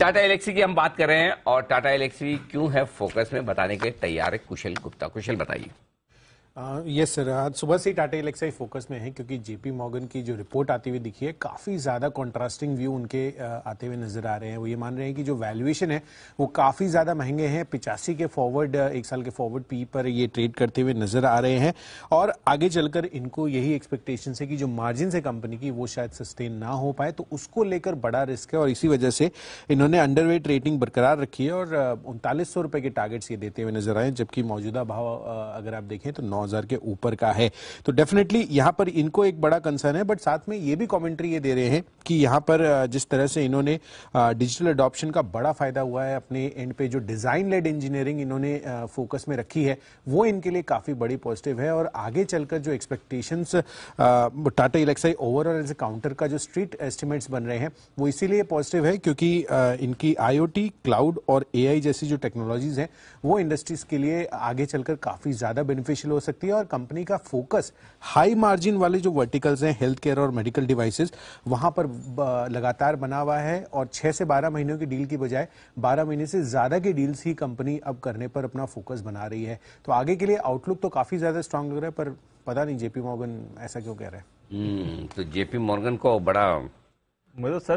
टाटा इलेक्सी की हम बात कर रहे हैं और टाटा इलेक्सी क्यों है फोकस में बताने के तैयार है कुशल गुप्ता कुशल बताइए यस uh, सर uh, सुबह से टाटा इलेक्सा फोकस में है क्योंकि जेपी मॉर्गन की जो रिपोर्ट आती हुई दिखी है काफ़ी ज़्यादा कॉन्ट्रास्टिंग व्यू उनके uh, आते हुए नजर आ रहे हैं वो ये मान रहे हैं कि जो वैल्यूएशन है वो काफ़ी ज़्यादा महंगे हैं पिचासी के फॉरवर्ड एक साल के फॉरवर्ड पी पर ये ट्रेड करते हुए नजर आ रहे हैं और आगे चलकर इनको यही एक्सपेक्टेशन है कि जो मार्जिन है कंपनी की वो शायद सस्टेन ना हो पाए तो उसको लेकर बड़ा रिस्क है और इसी वजह से इन्होंने अंडरवेट रेटिंग बरकरार रखी है और उनतालीस uh, के टारगेट्स ये देते हुए नजर आए जबकि मौजूदा भाव अगर आप देखें तो नौ हजार के ऊपर का है तो डेफिनेटली यहां पर इनको एक बड़ा कंसर्न है बट साथ में ये भी कॉमेंट्री ये दे रहे हैं कि यहाँ पर जिस तरह से इन्होंने डिजिटल अडॉप्शन का बड़ा फायदा हुआ है अपने एंड पे जो डिजाइन लेड इंजीनियरिंग इन्होंने फोकस में रखी है वो इनके लिए काफी बड़ी पॉजिटिव है और आगे चलकर जो expectation Tata Elxsi overall as a counter का जो स्ट्रीट एस्टिमेट्स बन रहे हैं वो इसीलिए पॉजिटिव है क्योंकि इनकी आईओटी क्लाउड और एआई जैसी जो टेक्नोलॉजीज हैं वो इंडस्ट्रीज के लिए आगे चलकर काफी ज्यादा बेनिफिशियल हो सकती है और कंपनी का फोकस हाई मार्जिन वाले जो वर्टिकल्स हैं हेल्थ केयर और मेडिकल डिवाइसेस वहां पर लगातार बना हुआ है और छह से बारह महीनों की डील की बजाय बारह महीने से ज़्यादा की डील्स ही कंपनी अब करने पर अपना फोकस बना रही है तो आगे के लिए आउटलुक तो काफ़ी ज़्यादा स्ट्रांग लग रहा है पर पता नहीं जेपी मॉर्गन ऐसा क्यों कह रहे हैं हम्म, तो जेपी मॉर्गन को बड़ा मतलब सर